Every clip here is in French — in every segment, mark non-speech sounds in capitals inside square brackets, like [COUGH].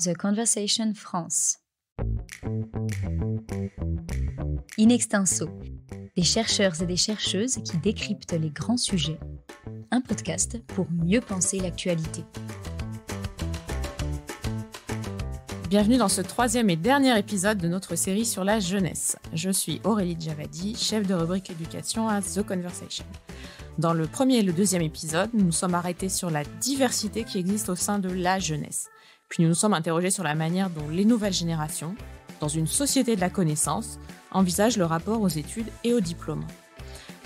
The Conversation France. In extenso, des chercheurs et des chercheuses qui décryptent les grands sujets. Un podcast pour mieux penser l'actualité. Bienvenue dans ce troisième et dernier épisode de notre série sur la jeunesse. Je suis Aurélie Javadi, chef de rubrique éducation à The Conversation. Dans le premier et le deuxième épisode, nous nous sommes arrêtés sur la diversité qui existe au sein de la jeunesse. Puis nous nous sommes interrogés sur la manière dont les nouvelles générations, dans une société de la connaissance, envisagent le rapport aux études et aux diplômes.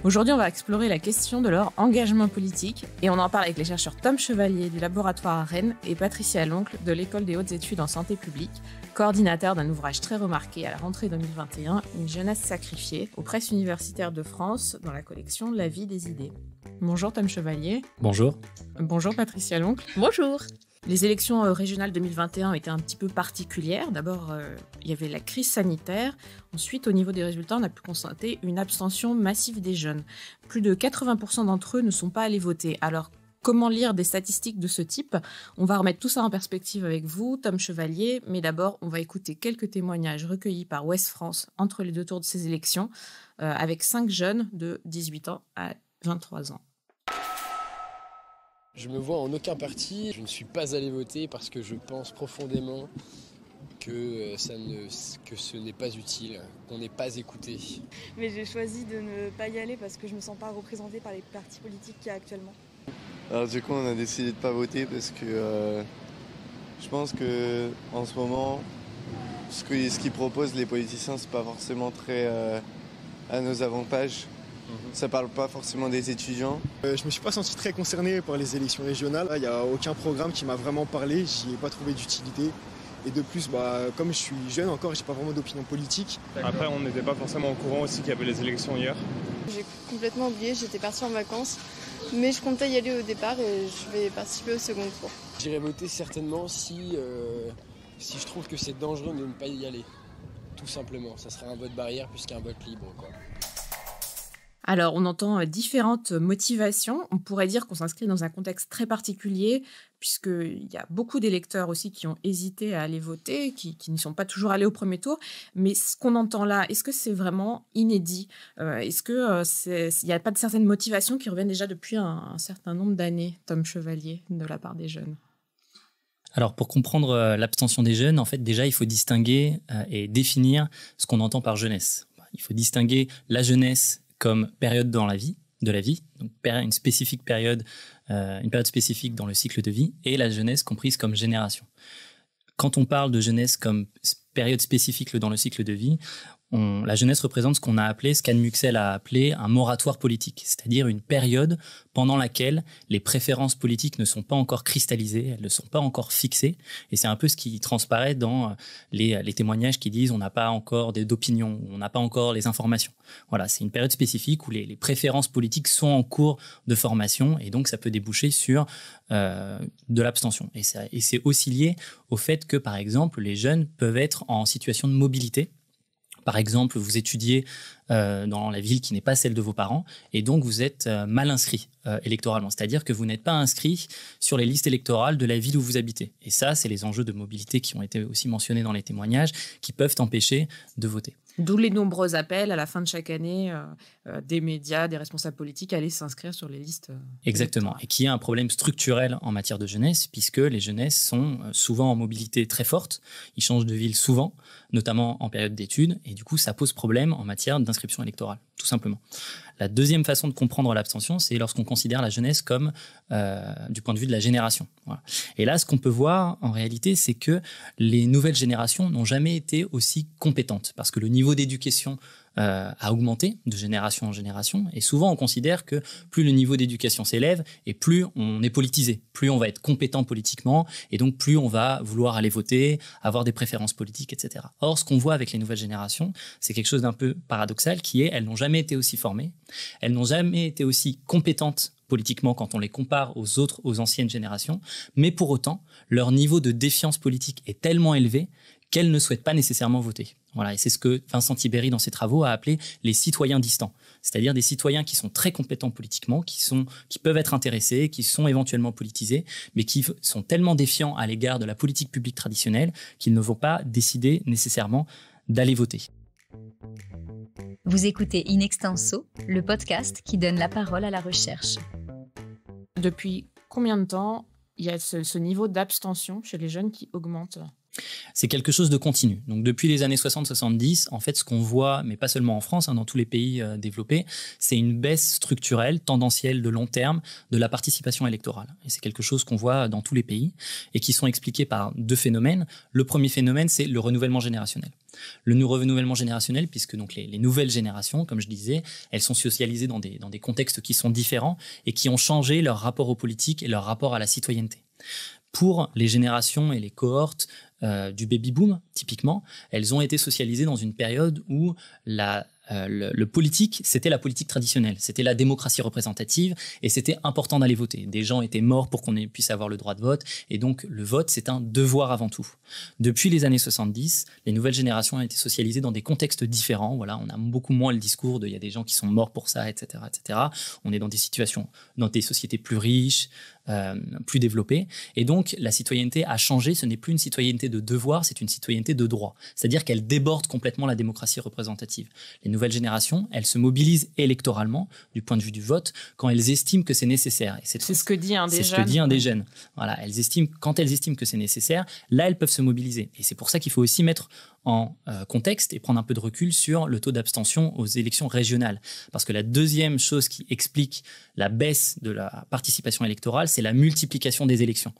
Aujourd'hui, on va explorer la question de leur engagement politique et on en parle avec les chercheurs Tom Chevalier du laboratoire à Rennes et Patricia Loncle de l'École des hautes études en santé publique, coordinateur d'un ouvrage très remarqué à la rentrée 2021, Une jeunesse sacrifiée, aux presses universitaires de France dans la collection La vie des idées. Bonjour Tom Chevalier. Bonjour. Bonjour Patricia Loncle. Bonjour. Les élections euh, régionales 2021 étaient un petit peu particulières. D'abord, euh, il y avait la crise sanitaire. Ensuite, au niveau des résultats, on a pu constater une abstention massive des jeunes. Plus de 80% d'entre eux ne sont pas allés voter. Alors, comment lire des statistiques de ce type On va remettre tout ça en perspective avec vous, Tom Chevalier. Mais d'abord, on va écouter quelques témoignages recueillis par Ouest France entre les deux tours de ces élections, euh, avec cinq jeunes de 18 ans à 23 ans. Je me vois en aucun parti. Je ne suis pas allé voter parce que je pense profondément que, euh, ça ne, que ce n'est pas utile, qu'on n'est pas écouté. Mais j'ai choisi de ne pas y aller parce que je ne me sens pas représenté par les partis politiques qu'il y a actuellement. Alors du coup, on a décidé de ne pas voter parce que euh, je pense que en ce moment, ce qu'ils ce proposent les politiciens, c'est pas forcément très euh, à nos avantages. Mhm. Ça parle pas forcément des étudiants. Euh, je me suis pas senti très concerné par les élections régionales. Il n'y a aucun programme qui m'a vraiment parlé. J'y ai pas trouvé d'utilité. Et de plus, bah, comme je suis jeune encore, j'ai pas vraiment d'opinion politique. Après, on n'était pas forcément au courant aussi qu'il y avait les élections hier. J'ai complètement oublié, j'étais partie en vacances, mais je comptais y aller au départ et je vais participer au second tour. J'irai voter certainement si, euh, je trouve que c'est dangereux de ne pas y aller. Tout simplement, ça serait un vote barrière a un vote libre. Alors, on entend euh, différentes motivations. On pourrait dire qu'on s'inscrit dans un contexte très particulier, puisqu'il y a beaucoup d'électeurs aussi qui ont hésité à aller voter, qui, n'y sont pas toujours allés au premier tour. Mais ce qu'on entend là, est-ce que c'est vraiment inédit euh, Est-ce qu'il euh, n'y a pas de certaines motivations qui reviennent déjà depuis un certain nombre d'années, Tom Chevalier, de la part des jeunes alors pour comprendre l'abstention des jeunes, en fait déjà il faut distinguer et définir ce qu'on entend par jeunesse. Il faut distinguer la jeunesse comme période dans la vie, de la vie, donc une spécifique période, euh, une période spécifique dans le cycle de vie, et la jeunesse comprise comme génération. Quand on parle de jeunesse comme période spécifique dans le cycle de vie, la jeunesse représente ce qu'on a appelé, ce qu'Anne a appelé un moratoire politique, c'est-à-dire une période pendant laquelle les préférences politiques ne sont pas encore cristallisées, elles ne sont pas encore fixées. Et c'est un peu ce qui transparaît dans euh, euh, les, témoignages qui disent on n'a pas encore d'opinion, on n'a pas encore les informations. Voilà, c'est une période spécifique où les, préférences politiques sont en cours de formation et donc ça peut déboucher sur euh, de l'abstention. et c'est aussi lié au fait que, par exemple, les jeunes peuvent être en situation de mobilité par exemple, vous étudiez euh, dans la ville qui n'est pas celle de vos parents et donc vous êtes euh, mal inscrit euh, électoralement, c'est-à-dire que vous n'êtes pas inscrit sur les listes électorales de la ville où vous habitez. Et ça, c'est les enjeux de mobilité qui ont été aussi mentionnés dans les témoignages qui peuvent empêcher de voter. D'où les nombreux appels à la fin de chaque année euh, euh, des médias, des responsables politiques à aller s'inscrire sur les listes. Euh, Exactement. Et qui a un problème structurel en matière de jeunesse, puisque les jeunesses sont souvent en mobilité très forte. Ils changent de ville souvent, notamment en période d'études. Et du coup, ça pose problème en matière d'inscription électorale tout simplement. La deuxième façon de comprendre l'abstention, c'est lorsqu'on considère la jeunesse comme euh, du point de vue de la génération. Et là, ce qu'on peut voir en réalité, c'est que les nouvelles générations n'ont jamais été aussi compétentes, parce que le niveau d'éducation a euh, augmenté de génération en génération. Et souvent, on considère que plus le niveau d'éducation s'élève et plus on est politisé, plus on va être compétent politiquement et donc plus on va vouloir aller voter, avoir des préférences politiques, etc. Or, ce qu'on voit avec les nouvelles générations, c'est quelque chose d'un peu paradoxal qui est elles n'ont jamais été aussi formées, elles n'ont jamais été aussi compétentes politiquement quand on les compare aux autres, aux anciennes générations, mais pour autant, leur niveau de défiance politique est tellement élevé qu'elles ne souhaitent pas nécessairement voter. Voilà, et c'est ce que Vincent Tibéry, dans ses travaux, a appelé les citoyens distants, c'est-à-dire des citoyens qui sont très compétents politiquement, qui, sont, qui peuvent être intéressés, qui sont éventuellement politisés, mais qui sont tellement défiants à l'égard de la politique publique traditionnelle qu'ils ne vont pas décider nécessairement d'aller voter. Vous écoutez In Extenso, le podcast qui donne la parole à la recherche. Depuis combien de temps il y a ce niveau d'abstention chez les jeunes qui augmente c'est quelque chose de continu. Donc depuis les années 60-70, en fait, ce qu'on voit, mais pas seulement en France, hein, dans tous les pays euh, développés, c'est une baisse structurelle, tendancielle de long terme de la participation électorale. Et c'est quelque chose qu'on voit dans tous les pays et qui sont expliqués par deux phénomènes. Le premier phénomène, c'est le renouvellement générationnel. Le nouveau renouvellement générationnel, puisque donc les, nouvelles générations, comme je disais, elles sont socialisées dans des, dans des contextes qui sont différents et qui ont changé leur rapport aux politiques et leur rapport à la citoyenneté pour les générations et les cohortes euh, du baby boom, typiquement, elles ont été socialisées dans une période où la, euh, le, politique, c'était la politique traditionnelle, c'était la démocratie représentative, et c'était important d'aller voter. Des gens étaient morts pour qu'on puisse avoir le droit de vote, et donc le vote, c'est un devoir avant tout. Depuis les années 70, les nouvelles générations ont été socialisées dans des contextes différents. Voilà, on a beaucoup moins le discours de il y a des gens qui sont morts pour ça, etc., etc. On est dans des situations, dans des sociétés plus riches, euh, plus développée. Et donc, la citoyenneté a changé. Ce n'est plus une citoyenneté de devoir, c'est une citoyenneté de droit. C'est-à-dire qu'elle déborde complètement la démocratie représentative. Les nouvelles générations, elles se mobilisent électoralement, du point de vue du vote, quand elles estiment que c'est nécessaire. c'est ce que dit un des jeunes. un des jeunes. Voilà, elles estiment, quand elles estiment que c'est nécessaire, là, elles peuvent se mobiliser. Et c'est pour ça qu'il faut aussi mettre en euh, contexte et prendre un peu de recul sur le taux d'abstention aux élections régionales. Parce que la deuxième chose qui explique la baisse de la participation électorale, c'est la multiplication des élections.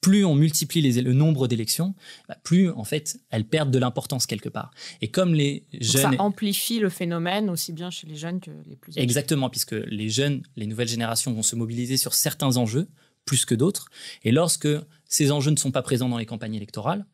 Plus on multiplie le nombre d'élections, bah, plus en fait elles perdent de l'importance quelque part. Et comme les jeunes... ça amplifie le phénomène aussi bien chez les jeunes que les plus âgés. Exactement, puisque les jeunes, les nouvelles générations vont se mobiliser sur certains enjeux plus que d'autres. Et lorsque ces enjeux ne sont pas présents dans les campagnes électorales,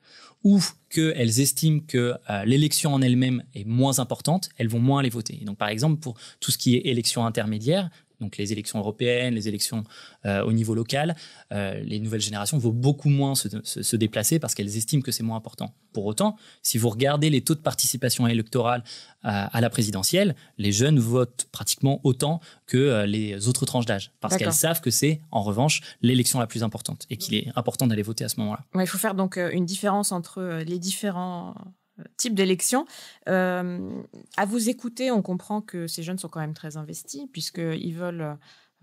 ou qu'elles estiment que euh, l'élection en elle-même est moins importante, elles vont moins aller voter. donc par exemple, pour tout ce qui est élection intermédiaire, donc les élections européennes, les élections euh, au niveau local, euh, les nouvelles générations vont beaucoup moins se, déplacer parce qu'elles estiment que c'est moins important. Pour autant, si vous regardez les taux de participation électorale euh, à la présidentielle, les jeunes votent pratiquement autant que les autres tranches d'âge parce qu'elles savent que c'est en revanche l'élection la plus importante et qu'il est important d'aller voter à ce moment-là. il faut faire donc une différence entre les différents type d'élection. Euh, à vous écouter, on comprend que ces jeunes sont quand même très investis, puisqu'ils veulent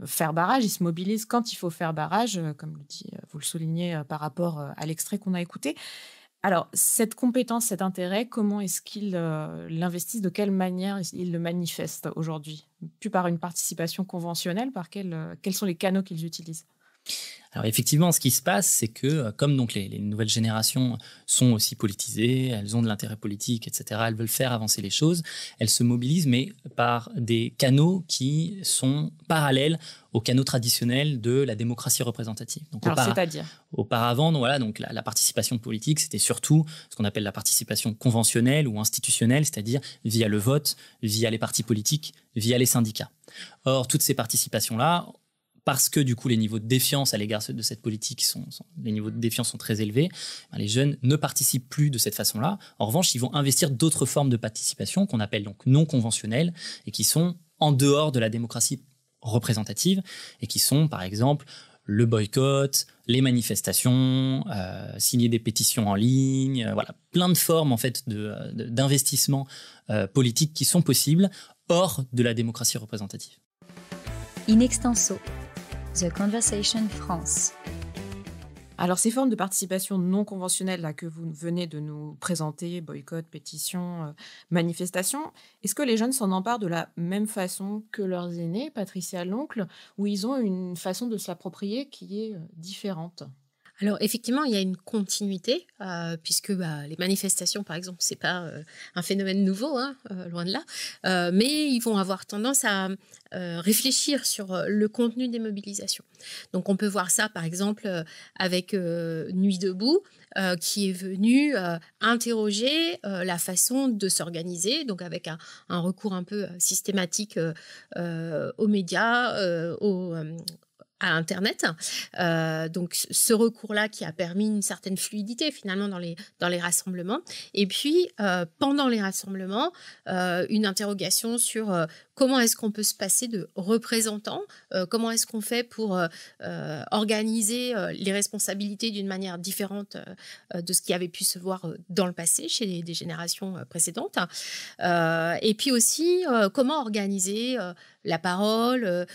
euh, faire barrage, ils se mobilisent quand il faut faire barrage, euh, comme vous le soulignez par rapport à l'extrait qu'on a écouté. Alors, cette compétence, cet intérêt, comment est-ce qu'ils l'investissent De quelle manière ils le manifestent aujourd'hui Plus par une participation conventionnelle, par quels sont les canaux qu'ils utilisent alors effectivement, ce qui se passe, c'est que euh, comme donc les, nouvelles générations sont aussi politisées, elles ont de l'intérêt politique, etc., elles veulent faire avancer les choses, elles se mobilisent, mais par des canaux qui sont parallèles aux canaux traditionnels de la démocratie représentative. Donc, Alors c'est-à-dire Auparavant, voilà, donc la participation politique, c'était surtout ce qu'on appelle la participation conventionnelle ou institutionnelle, c'est-à-dire via le vote, via les partis politiques, via les syndicats. Or, toutes ces participations-là parce que du coup les niveaux de défiance à l'égard de cette politique sont, les niveaux de défiance sont très élevés, ben, les jeunes ne participent plus de cette façon-là. En revanche, ils vont investir d'autres formes de participation qu'on appelle donc non conventionnelles et qui sont en dehors de la démocratie représentative et qui sont par exemple le boycott, les manifestations, euh, signer des pétitions en ligne, euh, voilà, plein de formes en fait euh, d'investissement politique qui sont possibles hors de la démocratie représentative. In extenso, The Conversation France. Alors ces formes de participation non conventionnelles là, que vous venez de nous présenter, boycott, pétition, euh, manifestation, est-ce que les jeunes s'en emparent de la même façon que leurs aînés, Patricia l'oncle, ou ils ont une façon de s'approprier qui est euh, différente alors effectivement, il y a une continuité euh, puisque bah, les manifestations, par exemple, c'est pas euh, un phénomène nouveau, hein, euh, loin de là, mais ils vont avoir tendance à réfléchir sur le contenu des mobilisations. Donc on peut voir ça, par exemple, avec Nuit debout, qui est venu interroger la façon de s'organiser, donc avec un, recours un peu systématique aux médias, aux, à Internet. Euh, donc ce recours-là qui a permis une certaine fluidité finalement dans les, dans les rassemblements. Et puis euh, pendant les rassemblements, euh, une interrogation sur Comment est-ce qu'on peut se passer de représentants euh, Comment est-ce qu'on fait pour euh, euh, organiser les responsabilités d'une manière différente de ce qui avait pu se voir dans le passé chez les, des générations précédentes Et puis aussi, comment organiser la parole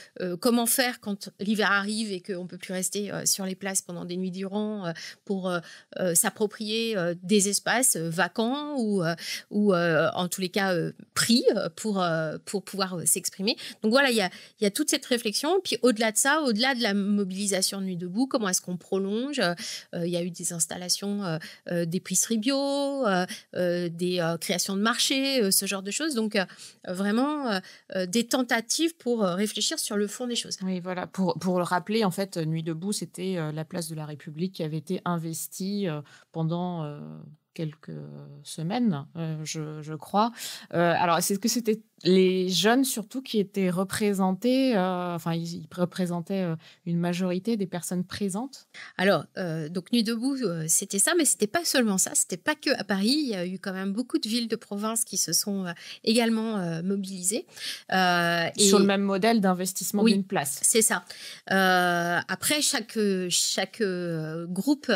Comment faire quand l'hiver arrive et qu'on ne peut plus rester sur les places pendant des nuits durant pour s'approprier des espaces vacants ou, ou en tous les cas pris pour, pour pouvoir euh, s'exprimer. Donc voilà, il y a, toute cette réflexion. Puis au-delà de ça, au-delà de la mobilisation Nuit debout, comment est-ce qu'on prolonge euh, euh, Il y a eu des installations des prix Ribio, des créations de marchés, ce genre de choses. Donc vraiment des tentatives pour réfléchir sur le fond des choses. Oui, voilà. Pour, pour le rappeler, en fait, Nuit debout, c'était la place de la République qui avait été investie pendant quelques semaines, je, crois. alors, c'est ce que c'était les jeunes surtout qui étaient représentés, euh, enfin ils, représentaient euh, une majorité des personnes présentes. Alors euh, donc Nuit debout c'était ça, mais c'était pas seulement ça, c'était pas que à Paris. Il y a eu quand même beaucoup de villes de province qui se sont également mobilisées. Et... Sur le même modèle d'investissement d'une place. C'est ça. après chaque chaque groupe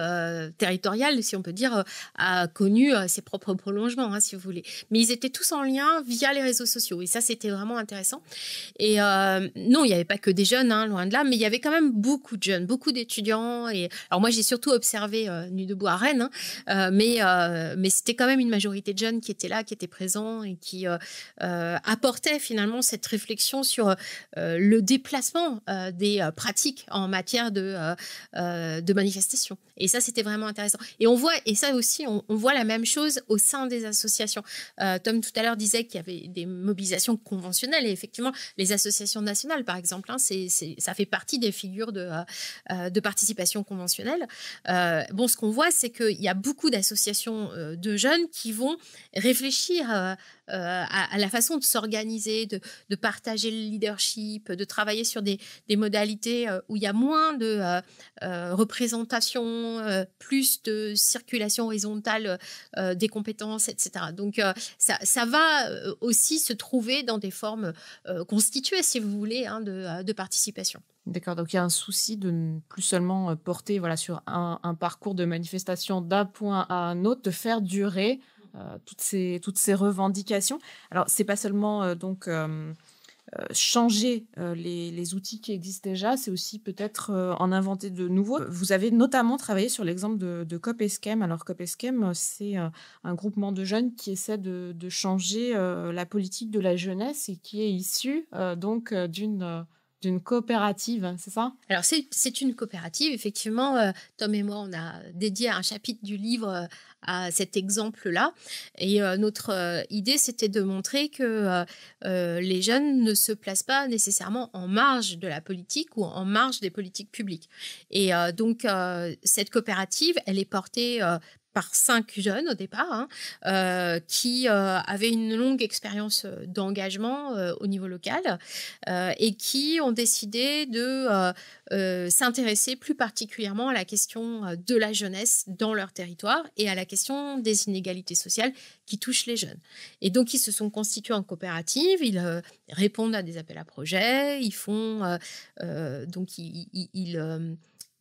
territorial, si on peut dire, a connu ses propres prolongements, hein, si vous voulez. Mais ils étaient tous en lien via les réseaux sociaux. Et ça, c'était vraiment intéressant. Et euh, non, il n'y avait pas que des jeunes, hein, loin de là, mais il y avait quand même beaucoup de jeunes, beaucoup d'étudiants. Et alors moi, j'ai surtout observé euh, debout à Rennes, hein, euh, mais euh, mais c'était quand même une majorité de jeunes qui étaient là, qui étaient présents et qui apportaient finalement cette réflexion sur le déplacement des pratiques en matière de de manifestation. Et ça, c'était vraiment intéressant. Et on voit, et ça aussi, on, voit la même chose au sein des associations. Tom tout à l'heure disait qu'il y avait des mobilisations, conventionnelle. Et effectivement, les associations nationales, par exemple, hein, c'est, ça fait partie des figures de, euh, euh, de participation conventionnelle. Euh, bon, ce qu'on voit, c'est qu'il y a beaucoup d'associations de jeunes qui vont réfléchir euh, à, la façon de s'organiser, de, partager le leadership, de travailler sur des, modalités euh, où il y a moins de euh, représentation, plus de circulation horizontale des compétences, etc. Donc ça, va aussi se trouver dans des formes constituées, si vous voulez, hein, de, participation. D'accord, donc il y a un souci de ne plus seulement porter voilà, sur un parcours de manifestation d'un point à un autre, de faire durer euh, toutes ces toutes ces revendications. Alors c'est pas seulement euh, donc euh, changer les, les, outils qui existent déjà, c'est aussi peut-être en inventer de nouveaux. Vous avez notamment travaillé sur l'exemple de, de Copeschem. Alors Copeskem c'est un groupement de jeunes qui essaie de, de, changer la politique de la jeunesse et qui est issu donc d'une d'une coopérative, c'est ça Alors c'est une coopérative, effectivement. Euh, Tom et moi, on a dédié un chapitre du livre euh, à cet exemple-là. Et euh, notre idée, c'était de montrer que les jeunes ne se placent pas nécessairement en marge de la politique ou en marge des politiques publiques. Et donc cette coopérative, elle est portée par cinq jeunes au départ, hein, euh, qui euh, avaient une longue expérience euh, d'engagement au niveau local et qui ont décidé de s'intéresser plus particulièrement à la question de la jeunesse dans leur territoire et à la question des inégalités sociales qui touchent les jeunes. Et donc, ils se sont constitués en coopérative, ils répondent à des appels à projets, ils font... donc, ils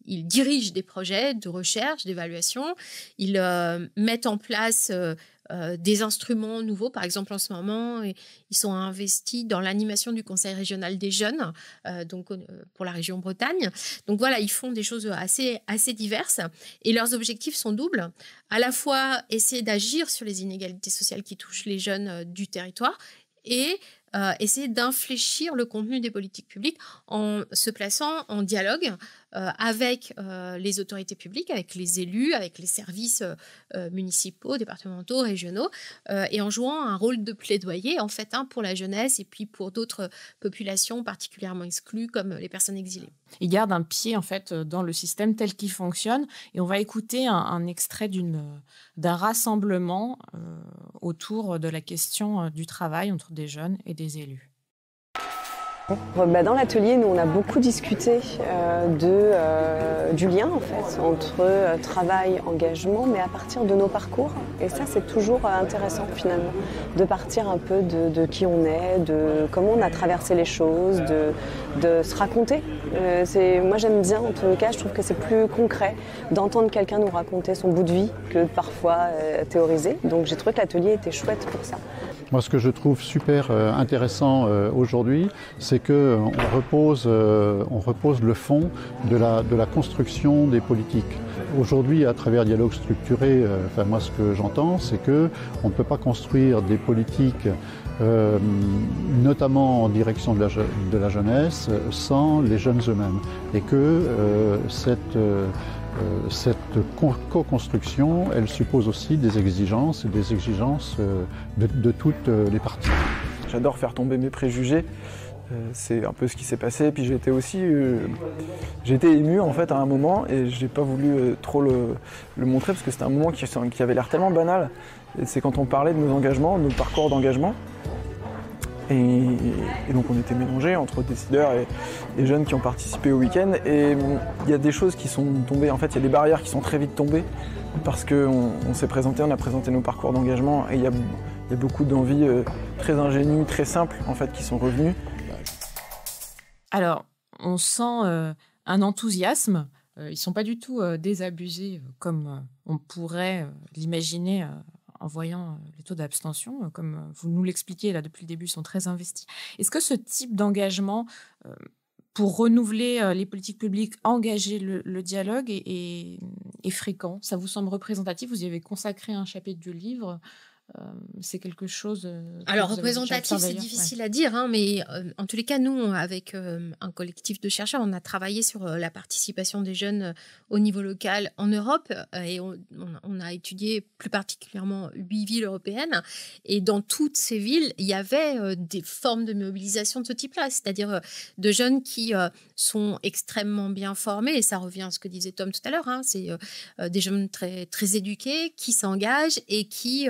ils dirigent des projets de recherche, d'évaluation, ils euh, mettent en place euh, euh, des instruments nouveaux. Par exemple, en ce moment, ils sont investis dans l'animation du Conseil régional des jeunes, donc pour la région Bretagne. Donc voilà, ils font des choses assez, assez diverses et leurs objectifs sont doubles. À la fois, essayer d'agir sur les inégalités sociales qui touchent les jeunes du territoire et essayer d'infléchir le contenu des politiques publiques en se plaçant en dialogue euh, avec euh, les autorités publiques, avec les élus, avec les services euh, municipaux, départementaux, régionaux, et en jouant un rôle de plaidoyer en fait hein, pour la jeunesse et puis pour d'autres populations particulièrement exclues comme les personnes exilées. Il garde un pied en fait dans le système tel qu'il fonctionne et on va écouter un, extrait d'un rassemblement autour de la question du travail entre des jeunes et des élus. Euh, bah, dans l'atelier, nous, on a beaucoup discuté euh, de, euh, du lien en fait, entre travail, engagement, mais à partir de nos parcours. Et ça, c'est toujours intéressant finalement, de partir un peu de, de, qui on est, de comment on a traversé les choses, de, de se raconter. Euh, c'est, moi j'aime bien en tout cas, je trouve que c'est plus concret d'entendre quelqu'un nous raconter son bout de vie que parfois euh, théoriser. Donc j'ai trouvé que l'atelier était chouette pour ça. Moi ce que je trouve super euh, intéressant aujourd'hui, c'est qu'on repose, on repose le fond de la construction des politiques. Aujourd'hui, à travers dialogue structuré, euh, enfin, moi ce que j'entends, c'est que ne peut pas construire des politiques, euh, notamment en direction de la, jeunesse, sans les jeunes eux-mêmes, et que euh, cette co-construction, elle suppose aussi des exigences, et des exigences de toutes les parties. J'adore faire tomber mes préjugés euh, c'est un peu ce qui s'est passé. Puis j'étais aussi, euh, j'étais ému en fait à un moment et j'ai pas voulu euh, trop le, montrer parce que c'était un moment qui, qui avait l'air tellement banal. C'est quand on parlait de nos engagements, de nos parcours d'engagement. Et, donc on était mélangés entre décideurs et, jeunes qui ont participé au week-end. Et il y a des choses qui sont tombées, en fait il y a des barrières qui sont très vite tombées parce qu'on on, s'est présenté, on a présenté nos parcours d'engagement et il y a, beaucoup d'envies très ingénues, très simples en fait qui sont revenues. Alors, on sent euh, un enthousiasme. Euh, ils ne sont pas du tout euh, désabusés comme on pourrait l'imaginer en voyant les taux d'abstention, comme vous nous l'expliquez là depuis le début, ils sont très investis. Est-ce que ce type d'engagement pour renouveler les politiques publiques, engager le, dialogue est, fréquent Ça vous semble représentatif Vous y avez consacré un chapitre du livre euh, c'est quelque chose. Euh, Alors représentatif, c'est difficile à dire, hein, mais euh, en tous les cas, nous, avec un collectif de chercheurs, on a travaillé sur la participation des jeunes au niveau local en Europe et on, a étudié plus particulièrement huit villes européennes. Et dans toutes ces villes, il y avait des formes de mobilisation de ce type-là, c'est-à-dire de jeunes qui sont extrêmement bien formés. Et ça revient à ce que disait Tom tout à l'heure. Hein, c'est des jeunes très très éduqués qui s'engagent et qui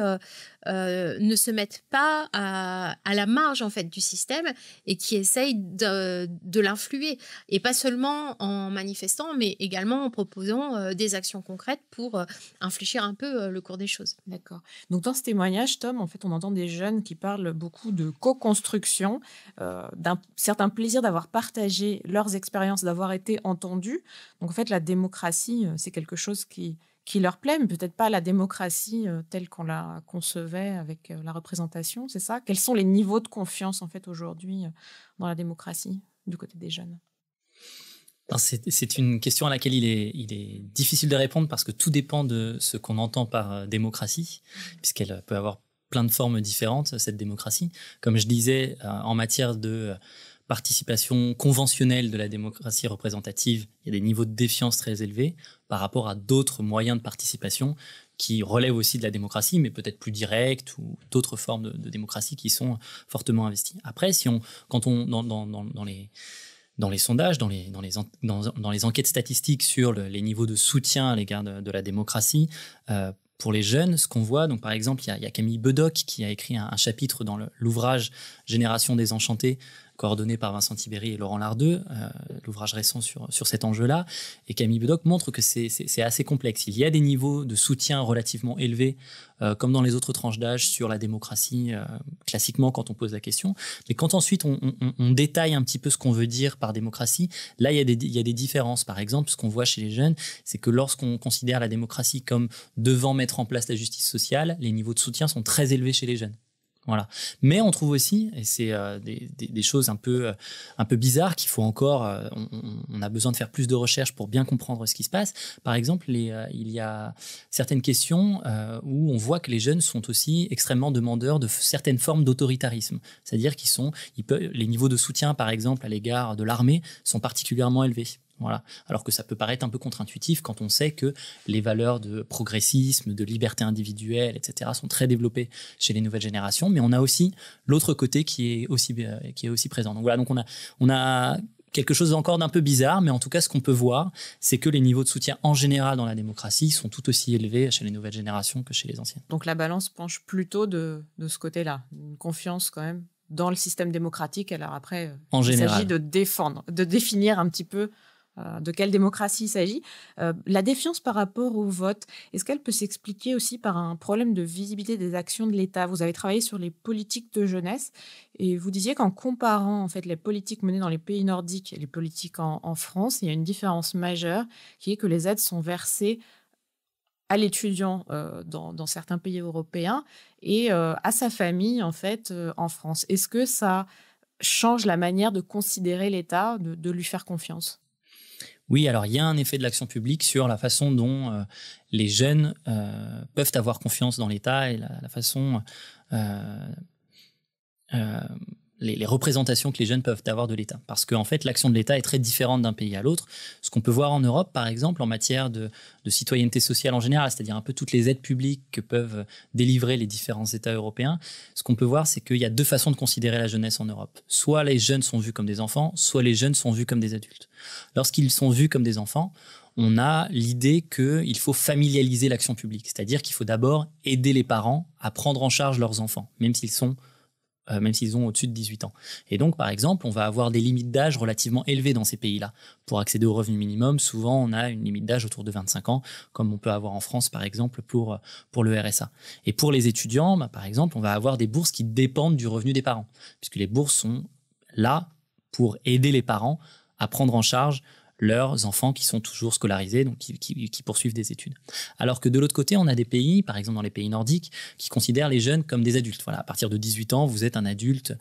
euh, ne se mettent pas à, la marge en fait du système et qui essayent de, l'influer et pas seulement en manifestant mais également en proposant euh, des actions concrètes pour euh, infléchir un peu le cours des choses. D'accord. Donc dans ce témoignage, Tom, en fait, on entend des jeunes qui parlent beaucoup de co-construction, d'un certain plaisir d'avoir partagé leurs expériences, d'avoir été entendus. Donc en fait, la démocratie, c'est quelque chose qui qui leur plaît, mais peut-être pas la démocratie euh, telle qu'on la concevait avec euh, la représentation, c'est ça Quels sont les niveaux de confiance en fait aujourd'hui euh, dans la démocratie du côté des jeunes c'est une question à laquelle il est, il est, difficile de répondre parce que tout dépend de ce qu'on entend par démocratie, mmh. puisqu'elle peut avoir plein de formes différentes, cette démocratie. Comme je disais, en matière de participation conventionnelle de la démocratie représentative, il y a des niveaux de défiance très élevés par rapport à d'autres moyens de participation qui relèvent aussi de la démocratie, mais peut-être plus direct ou d'autres formes de, démocratie qui sont fortement investies. Après, si on, quand on, dans, les dans les sondages, dans les, dans les, dans, les enquêtes statistiques sur les niveaux de soutien à l'égard de, la démocratie. Euh, pour les jeunes, ce qu'on voit, donc par exemple, il y, a, Camille Bedoc qui a écrit un, un chapitre dans l'ouvrage Génération désenchantée, coordonné par Vincent Tibéry et Laurent Lardeux, euh, l'ouvrage récent sur, sur cet enjeu-là, et Camille Bedoc montre que c'est assez complexe. Il y a des niveaux de soutien relativement élevés, euh, comme dans les autres tranches d'âge, sur la démocratie, euh, classiquement quand on pose la question. Mais quand ensuite on, détaille un petit peu ce qu'on veut dire par démocratie, là il y il y a des différences. Par exemple, ce qu'on voit chez les jeunes, c'est que lorsqu'on considère la démocratie comme devant mettre en place la justice sociale, les niveaux de soutien sont très élevés chez les jeunes. Voilà. Mais on trouve aussi, et c'est euh, des, choses un peu, euh, un peu bizarres qu'il faut encore, euh, on, a besoin de faire plus de recherches pour bien comprendre ce qui se passe. Par exemple, il y a certaines questions où on voit que les jeunes sont aussi extrêmement demandeurs de certaines formes d'autoritarisme. C'est-à-dire qu'ils sont, les niveaux de soutien, par exemple, à l'égard de l'armée sont particulièrement élevés. Voilà. Alors que ça peut paraître un peu contre-intuitif quand on sait que les valeurs de progressisme, de liberté individuelle, etc. sont très développées chez les nouvelles générations. Mais on a aussi l'autre côté qui est aussi, euh, qui est aussi présent. Donc voilà, donc on a, on a quelque chose encore d'un peu bizarre, mais en tout cas, ce qu'on peut voir, c'est que les niveaux de soutien en général dans la démocratie sont tout aussi élevés chez les nouvelles générations que chez les anciennes. Donc la balance penche plutôt de, ce côté-là, une confiance quand même dans le système démocratique. Alors après, euh, il s'agit de défendre, de définir un petit peu euh, de quelle démocratie il s'agit. Euh, la défiance par rapport au vote, est-ce qu'elle peut s'expliquer aussi par un problème de visibilité des actions de l'État Vous avez travaillé sur les politiques de jeunesse et vous disiez qu'en comparant en fait les politiques menées dans les pays nordiques et les politiques en, France, il y a une différence majeure qui est que les aides sont versées à l'étudiant euh, dans, certains pays européens et à sa famille en fait en France. Est-ce que ça change la manière de considérer l'État, de lui faire confiance oui, alors il y a un effet de l'action publique sur la façon dont euh, les jeunes euh, peuvent avoir confiance dans l'État et la, façon euh, les, représentations que les jeunes peuvent avoir de l'État. Parce qu'en fait, l'action de l'État est très différente d'un pays à l'autre. Ce qu'on peut voir en Europe, par exemple, en matière de, de citoyenneté sociale en général, c'est-à-dire un peu toutes les aides publiques que peuvent délivrer les différents États européens, ce qu'on peut voir, c'est qu'il y a deux façons de considérer la jeunesse en Europe. Soit les jeunes sont vus comme des enfants, soit les jeunes sont vus comme des adultes. Lorsqu'ils sont vus comme des enfants, on a l'idée qu'il faut familialiser l'action publique, c'est-à-dire qu'il faut d'abord aider les parents à prendre en charge leurs enfants, même s'ils sont euh, même s'ils ont au-dessus de 18 ans. Et donc, par exemple, on va avoir des limites d'âge relativement élevées dans ces pays-là. Pour accéder au revenu minimum, souvent, on a une limite d'âge autour de 25 ans, comme on peut avoir en France, par exemple, pour, euh, pour le RSA. Et pour les étudiants, bah, par exemple, on va avoir des bourses qui dépendent du revenu des parents, puisque les bourses sont là pour aider les parents à prendre en charge leurs enfants qui sont toujours scolarisés, donc qui, poursuivent des études. Alors que de l'autre côté, on a des pays, par exemple dans les pays nordiques, qui considèrent les jeunes comme des adultes. Voilà, à partir de 18 ans, vous êtes un adulte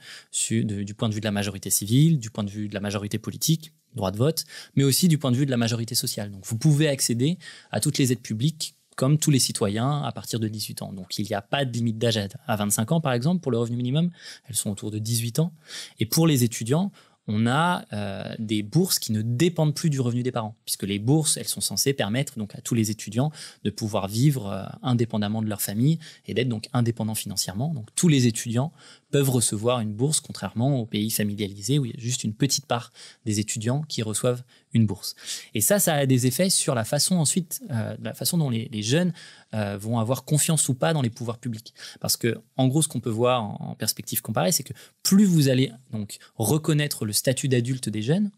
du point de vue de la majorité civile, du point de vue de la majorité politique, droit de vote, mais aussi du point de vue de la majorité sociale. Donc vous pouvez accéder à toutes les aides publiques comme tous les citoyens à partir de 18 ans. Donc il n'y a pas de limite d'âge à 25 ans par exemple pour le revenu minimum, elles sont autour de 18 ans. Et pour les étudiants, on a euh, des bourses qui ne dépendent plus du revenu des parents, puisque les bourses, elles sont censées permettre donc à tous les étudiants de pouvoir vivre euh, indépendamment de leur famille et d'être donc indépendants financièrement. Donc tous les étudiants peuvent recevoir une bourse, contrairement aux pays familialisés où il y a juste une petite part des étudiants qui reçoivent une bourse. Et ça, ça a des effets sur la façon ensuite, euh, la façon dont les, jeunes euh, vont avoir confiance ou pas dans les pouvoirs publics. Parce que, en gros, ce qu'on peut voir en, perspective comparée, c'est que plus vous allez donc reconnaître le statut d'adulte des jeunes,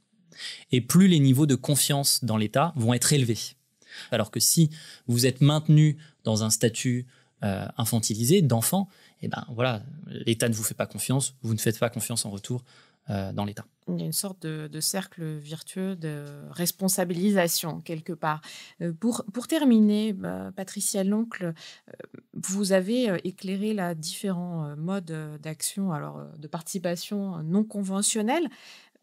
et plus les niveaux de confiance dans l'État vont être élevés. Alors que si vous êtes maintenu dans un statut euh, infantilisé d'enfant, et eh ben voilà, l'État ne vous fait pas confiance, vous ne faites pas confiance en retour euh, dans l'État. Il y a une sorte de, cercle virtueux de responsabilisation quelque part. Euh, pour, pour terminer, bah, Patricia L'Oncle, euh, vous avez éclairé la différents modes d'action, alors de participation non conventionnelle.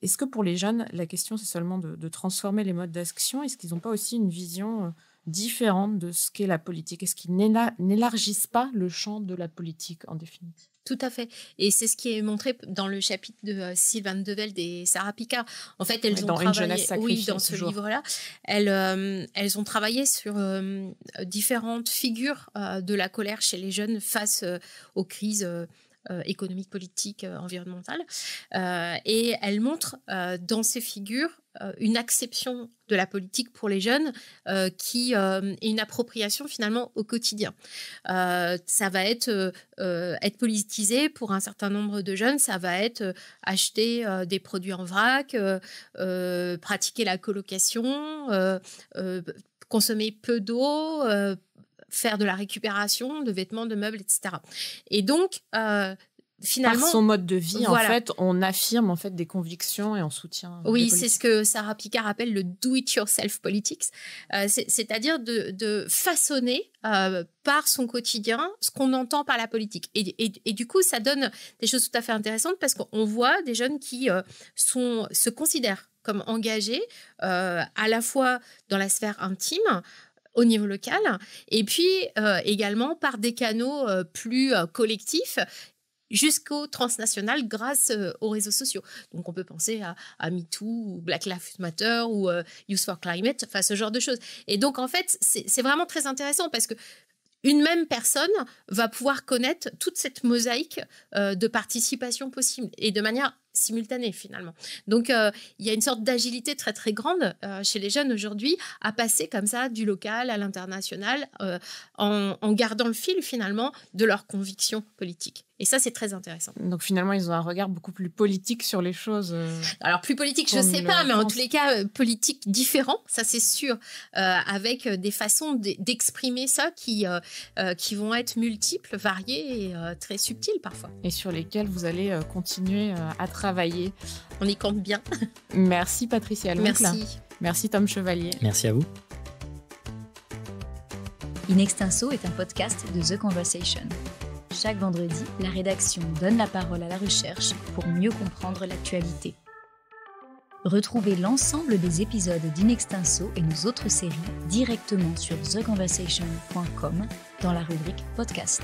Est-ce que pour les jeunes, la question c'est seulement de, de transformer les modes d'action Est-ce qu'ils n'ont pas aussi une vision différente de ce qu'est la politique Est-ce qu'ils n'élargissent pas le champ de la politique en définitive tout à fait. Et c'est ce qui est montré dans le chapitre de euh, Sylvain Develde et Sarah Picard. En fait, elles ont travaillé, oui, dans ce livre-là, elles, euh, elles ont travaillé sur euh, différentes figures de la colère chez les jeunes face aux crises économiques, politiques, environnementales. et elles montrent dans ces figures euh, une acception de la politique pour les jeunes euh, qui euh, est une appropriation finalement au quotidien. ça va être être politisé pour un certain nombre de jeunes, ça va être acheter des produits en vrac, pratiquer la colocation, consommer peu d'eau faire de la récupération de vêtements, de meubles, etc. Et donc, par son mode de vie en fait on affirme en fait des convictions et on soutient oui c'est ce que Sarah Picard appelle le do it yourself politics euh, c'est-à-dire de, façonner euh, par son quotidien ce qu'on entend par la politique et, du coup ça donne des choses tout à fait intéressantes parce qu'on voit des jeunes qui euh, sont se considèrent comme engagés à la fois dans la sphère intime au niveau local, et puis également par des canaux plus collectifs jusqu'au transnational grâce euh, aux réseaux sociaux. Donc on peut penser à, MeToo ou Black Lives Matter ou Use euh, for Climate, enfin ce genre de choses. Et donc en fait, c'est vraiment très intéressant parce que une même personne va pouvoir connaître toute cette mosaïque euh, de participation possible et de manière simultané finalement. Donc euh, il y a une sorte d'agilité très très grande euh, chez les jeunes aujourd'hui à passer comme ça du local à l'international euh, en, gardant le fil finalement de leurs convictions politiques. Et ça, c'est très intéressant. Donc finalement, ils ont un regard beaucoup plus politique sur les choses. Alors plus politique, je ne sais pas, mais en tous les cas, politique différent, ça c'est sûr, avec des façons d'exprimer ça qui, qui vont être multiples, variées et très subtiles parfois. Et sur lesquelles vous allez continuer à travailler on y compte bien. [LAUGHS] Merci Patricia Merci. Merci Tom Chevalier. Merci à vous. Inextinso est un podcast de The Conversation. Chaque vendredi, la rédaction donne la parole à la recherche pour mieux comprendre l'actualité. Retrouvez l'ensemble des épisodes d'Inextinso et nos autres séries directement sur theconversation.com dans la rubrique Podcast.